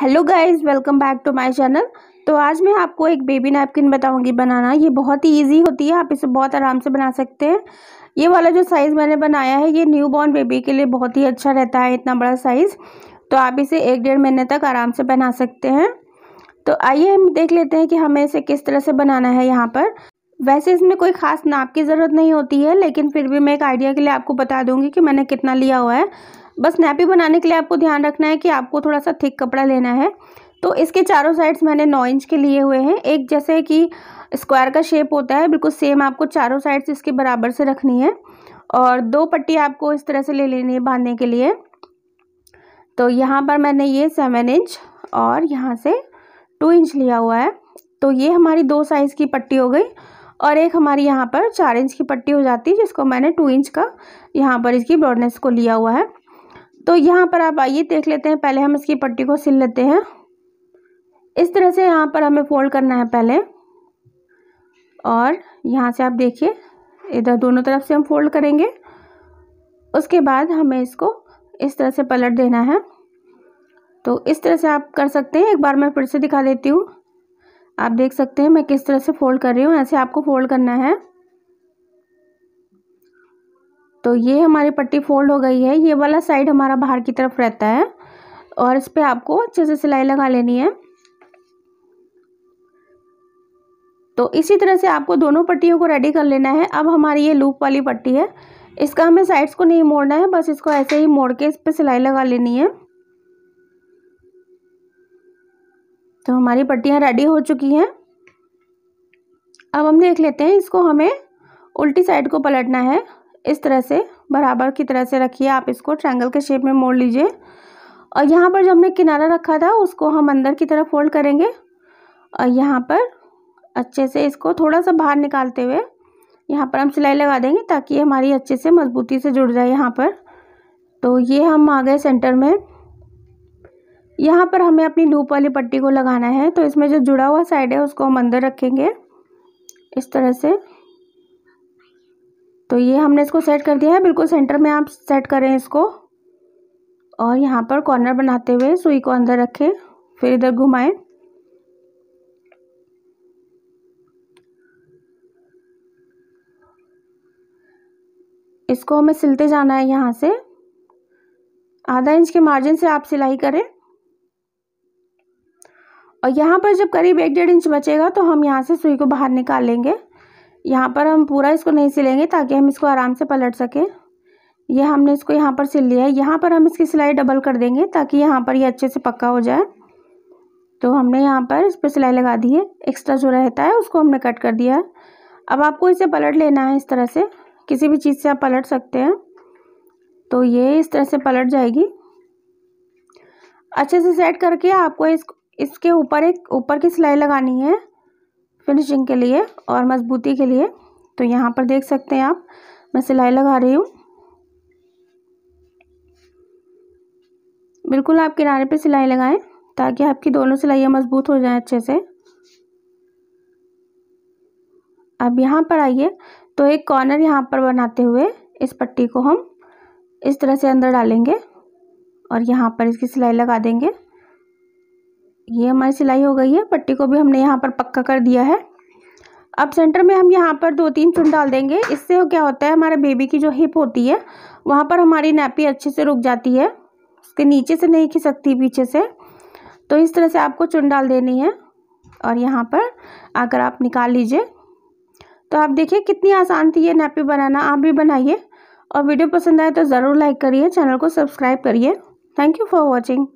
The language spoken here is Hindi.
hello guys welcome back to my channel तो आज मैं आपको एक बेबी नैपकिन बताऊंगी बनाना ये बहुत ही इजी होती है आप इसे बहुत आराम से बना सकते हैं ये वाला जो साइज़ मैंने बनाया है ये न्यू बॉर्न बेबी के लिए बहुत ही अच्छा रहता है इतना बड़ा साइज़ तो आप इसे एक डेढ़ महीने तक आराम से बना सकते हैं तो आइए हम देख लेते हैं कि हमें इसे किस तरह से बनाना है यहाँ पर वैसे इसमें कोई ख़ास नाप की ज़रूरत नहीं होती है लेकिन फिर भी मैं एक आइडिया के लिए आपको बता दूंगी कि मैंने कितना लिया हुआ है बस नैपी बनाने के लिए आपको ध्यान रखना है कि आपको थोड़ा सा थिक कपड़ा लेना है तो इसके चारों साइड्स मैंने नौ इंच के लिए हुए हैं एक जैसे कि स्क्वायर का शेप होता है बिल्कुल सेम आपको चारों साइड्स इसके बराबर से रखनी है और दो पट्टी आपको इस तरह से ले लेनी है बांधने के लिए तो यहाँ पर मैंने ये सेवन इंच और यहाँ से टू इंच लिया हुआ है तो ये हमारी दो साइज़ की पट्टी हो गई और एक हमारी यहाँ पर चार इंच की पट्टी हो जाती है जिसको मैंने टू इंच का यहाँ पर इसकी ब्रॉडनेस को लिया हुआ है तो यहाँ पर आप आइए देख लेते हैं पहले हम इसकी पट्टी को सिल लेते हैं इस तरह से यहाँ पर हमें फोल्ड करना है पहले और यहाँ से आप देखिए इधर दोनों तरफ से हम फोल्ड करेंगे उसके बाद हमें इसको इस तरह से पलट देना है तो इस तरह से आप कर सकते हैं एक बार मैं फिर से दिखा देती हूँ आप देख सकते हैं मैं किस तरह से फ़ोल्ड कर रही हूँ ऐसे आपको फ़ोल्ड करना है तो ये हमारी पट्टी फोल्ड हो गई है ये वाला साइड हमारा बाहर की तरफ रहता है और इस पर आपको अच्छे से सिलाई लगा लेनी है तो इसी तरह से आपको दोनों पट्टियों को रेडी कर लेना है अब हमारी ये लूप वाली पट्टी है इसका हमें साइड्स को नहीं मोड़ना है बस इसको ऐसे ही मोड़ के इस पर सिलाई लगा लेनी है तो हमारी पट्टियाँ रेडी हो चुकी हैं अब हम देख लेते हैं इसको हमें उल्टी साइड को पलटना है इस तरह से बराबर की तरह से रखिए आप इसको ट्रायंगल के शेप में मोड़ लीजिए और यहाँ पर जो हमने किनारा रखा था उसको हम अंदर की तरफ फोल्ड करेंगे और यहाँ पर अच्छे से इसको थोड़ा सा बाहर निकालते हुए यहाँ पर हम सिलाई लगा देंगे ताकि ये हमारी अच्छे से मजबूती से जुड़ जाए यहाँ पर तो ये हम आ गए सेंटर में यहाँ पर हमें अपनी लूप वाली पट्टी को लगाना है तो इसमें जो जुड़ा हुआ साइड है उसको हम अंदर रखेंगे इस तरह से तो ये हमने इसको सेट कर दिया है बिल्कुल सेंटर में आप सेट करें इसको और यहाँ पर कॉर्नर बनाते हुए सुई को अंदर रखें फिर इधर घुमाएं इसको हमें सिलते जाना है यहाँ से आधा इंच के मार्जिन से आप सिलाई करें और यहाँ पर जब करीब एक डेढ़ इंच बचेगा तो हम यहाँ से सुई को बाहर निकाल लेंगे यहाँ पर हम पूरा इसको नहीं सिलेंगे ताकि हम इसको आराम से पलट सकें ये हमने इसको यहाँ पर सिल लिया है यहाँ पर हम इसकी सिलाई डबल कर देंगे ताकि यहाँ पर ये अच्छे से पक्का हो जाए तो हमने यहाँ पर इस पर सिलाई लगा दी है एक्स्ट्रा जो रहता है उसको हमने कट कर दिया है अब आपको इसे पलट लेना है इस तरह से किसी भी चीज़ से आप पलट सकते हैं तो ये इस तरह से पलट जाएगी अच्छे से सेट करके आपको इस इसके ऊपर एक ऊपर की सिलाई लगानी है फिनिशिंग के लिए और मजबूती के लिए तो यहाँ पर देख सकते हैं आप मैं सिलाई लगा रही हूँ बिल्कुल आप किनारे पे सिलाई लगाएं ताकि आपकी दोनों सिलाइयाँ मजबूत हो जाएं अच्छे से अब यहाँ पर आइए तो एक कॉर्नर यहाँ पर बनाते हुए इस पट्टी को हम इस तरह से अंदर डालेंगे और यहाँ पर इसकी सिलाई लगा देंगे ये हमारी सिलाई हो गई है पट्टी को भी हमने यहाँ पर पक्का कर दिया है अब सेंटर में हम यहाँ पर दो तीन चुन डाल देंगे इससे क्या होता है हमारे बेबी की जो हिप होती है वहाँ पर हमारी नैपी अच्छे से रुक जाती है उसके नीचे से नहीं खिसकती पीछे से तो इस तरह से आपको चुन डाल देनी है और यहाँ पर आकर आप निकाल लीजिए तो आप देखिए कितनी आसान थी ये नैपी बनाना आप भी बनाइए और वीडियो पसंद आए तो ज़रूर लाइक करिए चैनल को सब्सक्राइब करिए थैंक यू फॉर वॉचिंग